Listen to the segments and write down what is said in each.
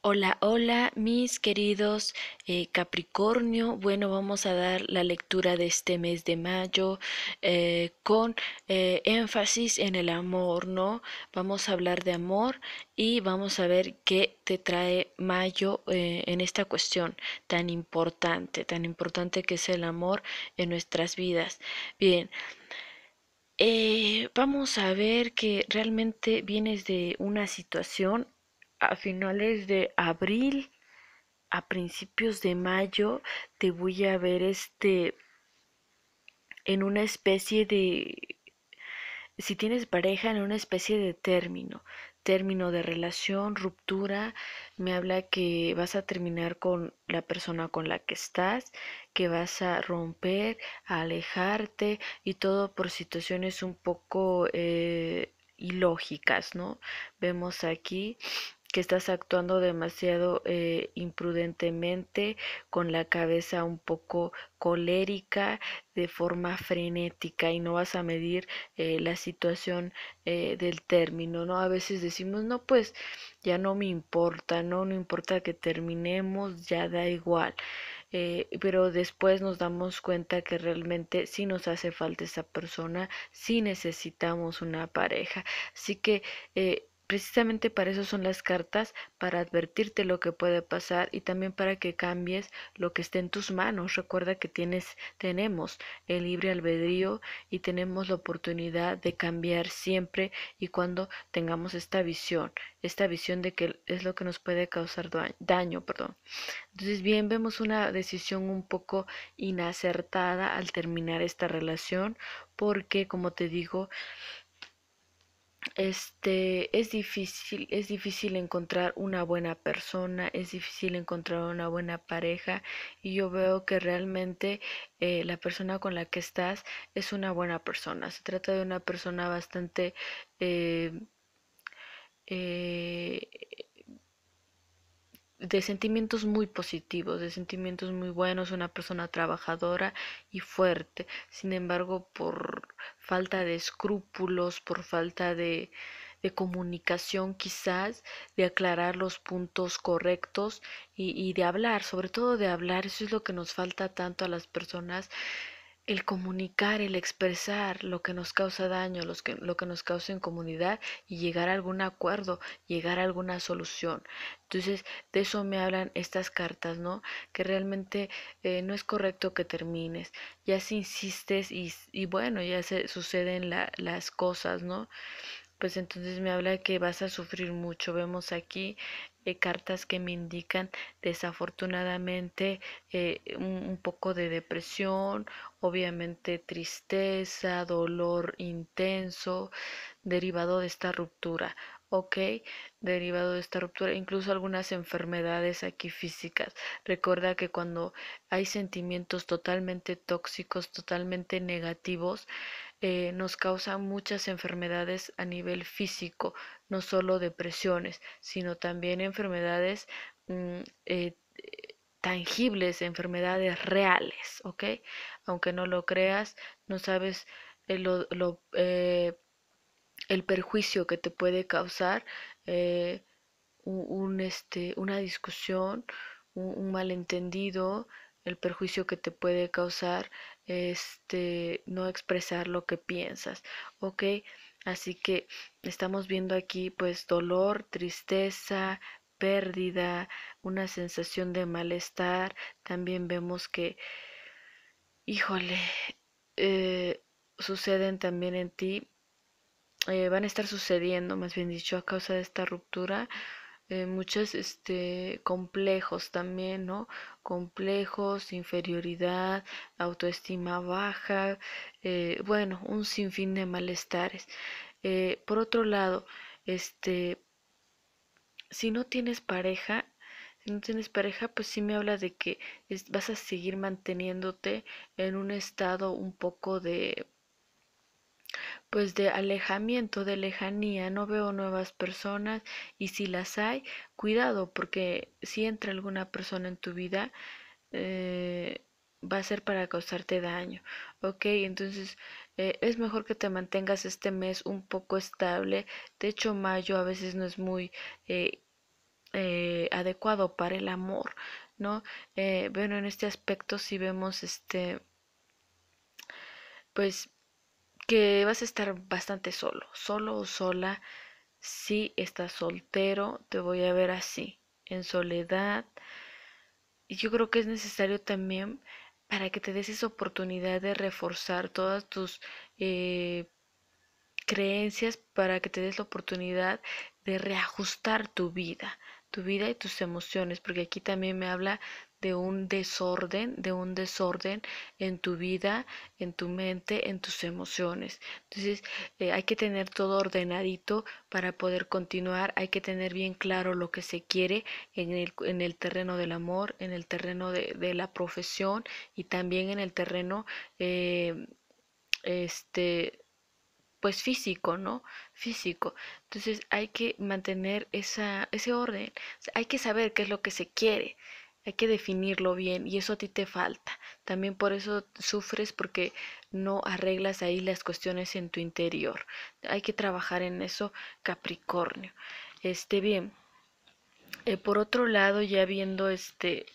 Hola, hola, mis queridos eh, Capricornio. Bueno, vamos a dar la lectura de este mes de mayo eh, con eh, énfasis en el amor, ¿no? Vamos a hablar de amor y vamos a ver qué te trae mayo en esta cuestión tan importante, tan importante que es el amor en nuestras vidas. Bien. vamos a ver que realmente vienes de una situación a finales de abril, a principios de mayo, te voy a ver este en una especie de si tienes pareja en una especie de término, término de relación, ruptura, me habla que vas a terminar con la persona con la que estás, que vas a romper, a alejarte y todo por situaciones un poco eh, ilógicas, ¿no? Vemos aquí que estás actuando demasiado eh, imprudentemente, con la cabeza un poco colérica, de forma frenética y no vas a medir eh, la situación eh, del término, ¿no? A veces decimos, no, pues ya no me importa, ¿no? No importa que terminemos, ya da igual. pero después nos damos cuenta que realmente sí nos hace falta esa persona, sí necesitamos una pareja. Así que Precisamente para eso son las cartas, para advertirte lo que puede pasar y también para que cambies lo que esté en tus manos. Recuerda que tienes, tenemos el libre albedrío y tenemos la oportunidad de cambiar siempre y cuando tengamos esta visión, esta visión de que es lo que nos puede causar daño, perdón. Entonces, bien, vemos una decisión un poco inacertada al terminar esta relación porque, como te digo, este es difícil es difícil encontrar una buena persona es difícil encontrar una buena pareja y yo veo que realmente eh, la persona con la que estás es una buena persona se trata de una persona bastante eh, eh de sentimientos muy positivos, de sentimientos muy buenos, una persona trabajadora y fuerte. Sin embargo, por falta de escrúpulos, por falta de, de comunicación quizás, de aclarar los puntos correctos y, y de hablar, sobre todo de hablar, eso es lo que nos falta tanto a las personas el comunicar, el expresar lo que nos causa daño, que, lo que nos causa comunidad y llegar a algún acuerdo, llegar a alguna solución. Entonces, de eso me hablan estas cartas, ¿no? Que realmente eh, no es correcto que termines. Ya si insistes y, y bueno, ya se suceden las cosas, ¿no? Pues entonces me habla que vas a sufrir mucho. Vemos aquí eh, cartas que me indican desafortunadamente eh, un, un, poco de depresión, obviamente tristeza, dolor intenso derivado de esta ruptura. Ok, derivado de esta ruptura, incluso algunas enfermedades aquí físicas. Recuerda que cuando hay sentimientos totalmente tóxicos, totalmente negativos, eh, nos causa muchas enfermedades a nivel físico, no solo depresiones, sino también enfermedades mm, eh, tangibles, enfermedades reales, ¿ok? Aunque no lo creas, no sabes eh, lo, el perjuicio que te puede causar este, una discusión, un malentendido, el perjuicio que te puede causar este no expresar lo que piensas, ¿ok? Así que estamos viendo aquí pues dolor, tristeza, pérdida, una sensación de malestar, también vemos que, híjole, eh, suceden también en ti, eh, van a estar sucediendo, más bien dicho, a causa de esta ruptura, eh, muchos este, complejos también, ¿no? Complejos, inferioridad, autoestima baja, eh, bueno, un sinfín de malestares. Eh, por otro lado, este, si no tienes pareja, si no tienes pareja, pues sí me habla de que vas a seguir manteniéndote en un estado un poco de pues de alejamiento, de lejanía, no veo nuevas personas y si las hay, cuidado, porque si entra alguna persona en tu vida, eh, va a ser para causarte daño, ¿ok? Entonces eh, es mejor que te mantengas este mes un poco estable, de hecho mayo a veces no es muy eh, adecuado para el amor, ¿no? bueno, en este aspecto si vemos este, pues que vas a estar bastante solo, solo o sola. Si estás soltero, te voy a ver así, en soledad. Y yo creo que es necesario también para que te des esa oportunidad de reforzar todas tus eh, creencias, para que te des la oportunidad de reajustar tu vida, tu vida y tus emociones, porque aquí también me habla de un desorden, de un desorden en tu vida, en tu mente, en tus emociones. Entonces eh, hay que tener todo ordenadito para poder continuar, hay que tener bien claro lo que se quiere en el, en el terreno del amor, en el terreno de, la profesión y también en el terreno eh, este pues físico, ¿no? Físico. Entonces hay que mantener esa, ese orden. hay que saber qué es lo que se quiere. Hay que definirlo bien y eso a ti te falta. También por eso sufres porque no arreglas ahí las cuestiones en tu interior. Hay que trabajar en eso, Capricornio. Este bien. Eh, por otro lado, ya viendo este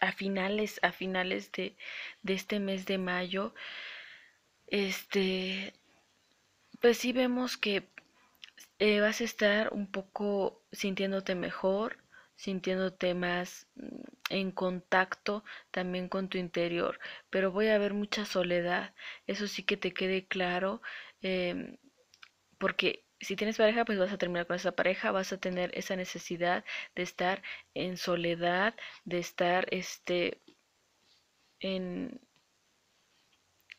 a finales, a finales de, este mes de mayo, este, pues sí vemos que eh, vas a estar un poco sintiéndote mejor, sintiéndote más mm, en contacto también con tu interior. Pero voy a ver mucha soledad, eso sí que te quede claro, em, porque si tienes pareja, pues vas a terminar con esa pareja, vas a tener esa necesidad de estar en soledad, de estar este en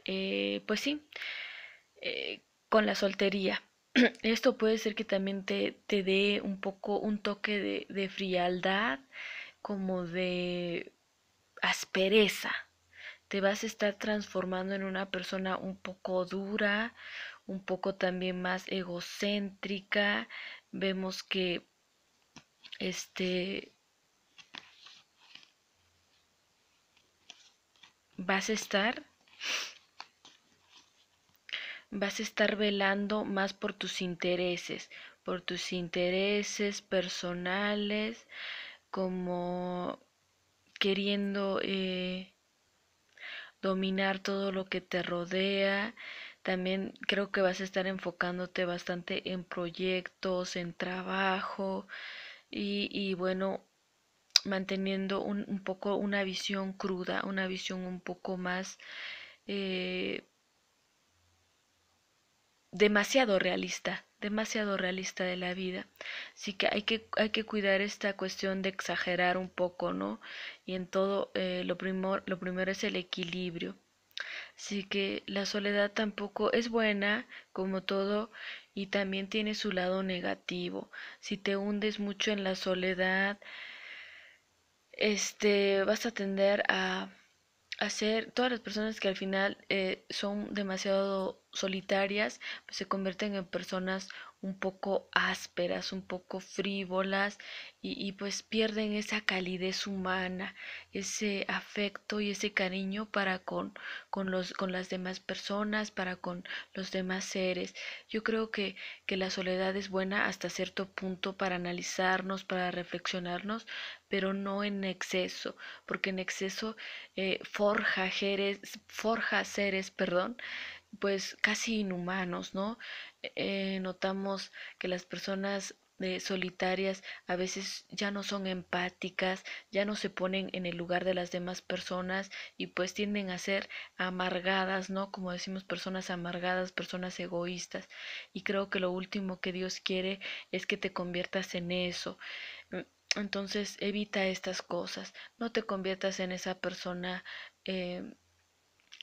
eh, pues sí, eh, con la soltería. esto puede ser que también te, dé un poco un toque de, de frialdad, como de aspereza. Te vas a estar transformando en una persona un poco dura, un poco también más egocéntrica. Vemos que este vas a estar vas a estar velando más por tus intereses, por tus intereses personales, como queriendo eh, dominar todo lo que te rodea. También creo que vas a estar enfocándote bastante en proyectos, en trabajo y, bueno, manteniendo un, poco una visión cruda, una visión un poco más... Eh, demasiado realista, demasiado realista de la vida. Así que hay que, hay que cuidar esta cuestión de exagerar un poco, ¿no? Y en todo, eh, lo, lo primero es el equilibrio. Así que la soledad tampoco es buena, como todo, y también tiene su lado negativo. Si te hundes mucho en la soledad, este, vas a tender a, hacer todas las personas que al final eh, son demasiado solitarias pues se convierten en personas un poco ásperas, un poco frívolas y, pues pierden esa calidez humana, ese afecto y ese cariño para con, los, con las demás personas, para con los demás seres. Yo creo que, que la soledad es buena hasta cierto punto para analizarnos, para reflexionarnos, pero no en exceso, porque en exceso eh, forja, forja seres, perdón, pues casi inhumanos, ¿no? E, eh, notamos que las personas eh, solitarias a veces ya no son empáticas, ya no se ponen en el lugar de las demás personas y pues tienden a ser amargadas, ¿no? Como decimos, personas amargadas, personas egoístas. Y creo que lo último que Dios quiere es que te conviertas en eso. Mm, entonces evita estas cosas, no te conviertas en esa persona. Em,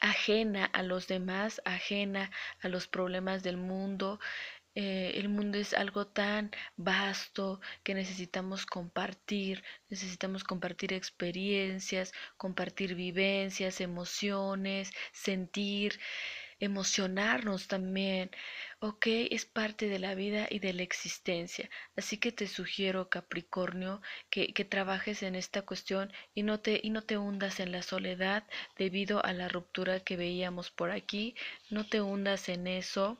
ajena a los demás, ajena a los problemas del mundo. Eh, el mundo es algo tan vasto que necesitamos compartir, necesitamos compartir experiencias, compartir vivencias, emociones, sentir emocionarnos también, ¿ok? Es parte de la vida y de la existencia. Así que te sugiero, Capricornio, que, trabajes en esta cuestión y no, te, y no te hundas en la soledad debido a la ruptura que veíamos por aquí, no te hundas en eso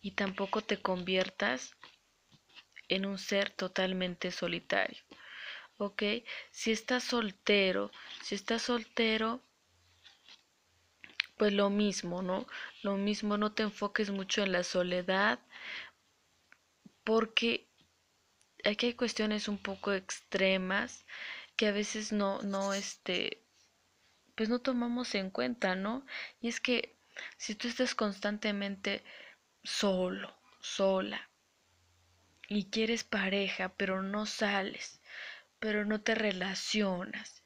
y tampoco te conviertas en un ser totalmente solitario. ¿Ok? Si estás soltero, si estás soltero, pues lo mismo, ¿no? Lo mismo, no te enfoques mucho en la soledad, porque aquí hay cuestiones un poco extremas que a veces no, no, este, pues no tomamos en cuenta, ¿no? Y es que si tú estás constantemente solo, sola, y quieres pareja, pero no sales, pero no te relacionas,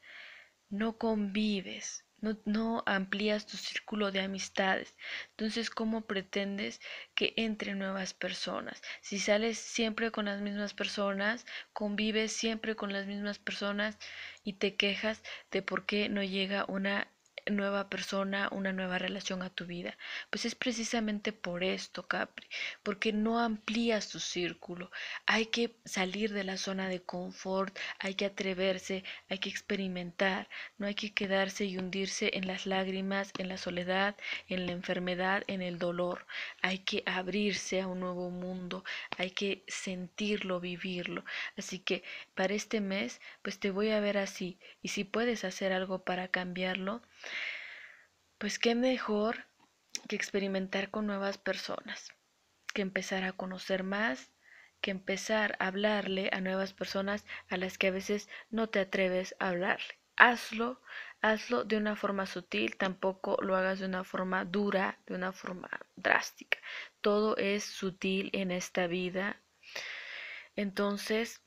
no convives, no, amplías tu círculo de amistades. Entonces, ¿cómo pretendes que entren nuevas personas? Si sales siempre con las mismas personas, convives siempre con las mismas personas y te quejas de por qué no llega una nueva persona, una nueva relación a tu vida. Pues es precisamente por esto, Capri, porque no amplías tu círculo. Hay que salir de la zona de confort, hay que atreverse, hay que experimentar, no hay que quedarse y hundirse en las lágrimas, en la soledad, en la enfermedad, en el dolor. Hay que abrirse a un nuevo mundo, hay que sentirlo, vivirlo. Así que para este mes, pues te voy a ver así y si puedes hacer algo para cambiarlo, pues qué mejor que experimentar con nuevas personas, que empezar a conocer más, que empezar a hablarle a nuevas personas a las que a veces no te atreves a hablarle. Hazlo, hazlo de una forma sutil, tampoco lo hagas de una forma dura, de una forma drástica. Todo es sutil en esta vida. Entonces,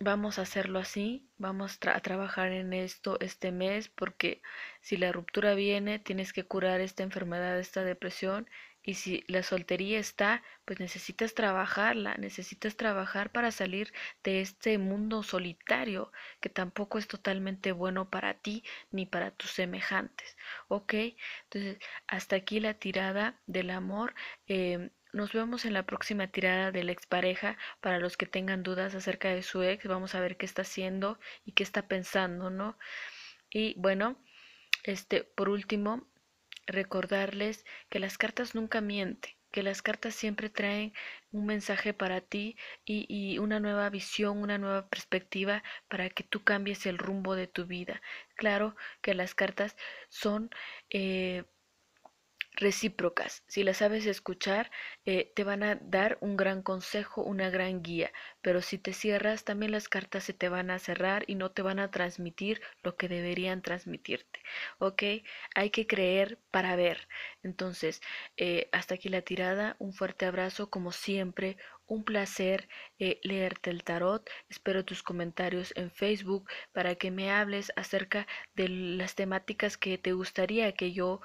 vamos a hacerlo así, vamos a trabajar en esto este mes porque si la ruptura viene, tienes que curar esta enfermedad, esta depresión y si la soltería está, pues necesitas trabajarla, necesitas trabajar para salir de este mundo solitario que tampoco es totalmente bueno para ti ni para tus semejantes. ¿Ok? Entonces, hasta aquí la tirada del amor. Em, nos vemos en la próxima tirada de la expareja. Para los que tengan dudas acerca de su ex, vamos a ver qué está haciendo y qué está pensando, ¿no? Y bueno, este, por último, recordarles que las cartas nunca mienten, que las cartas siempre traen un mensaje para ti y, una nueva visión, una nueva perspectiva para que tú cambies el rumbo de tu vida. Claro que las cartas son eh, recíprocas. Si las sabes escuchar, eh, te van a dar un gran consejo, una gran guía, pero si te cierras, también las cartas se te van a cerrar y no te van a transmitir lo que deberían transmitirte. ¿Ok? Hay que creer para ver. Entonces, eh, hasta aquí la tirada. Un fuerte abrazo, como siempre. Un placer eh, leerte el tarot. Espero tus comentarios en Facebook para que me hables acerca de las temáticas que te gustaría que yo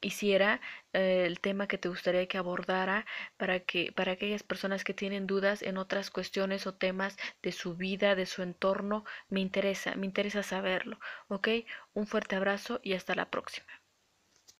hiciera, eh, el tema que te gustaría que abordara para que para aquellas personas que tienen dudas en otras cuestiones o temas de su vida, de su entorno, me interesa, me interesa saberlo, ¿ok? Un fuerte abrazo y hasta la próxima.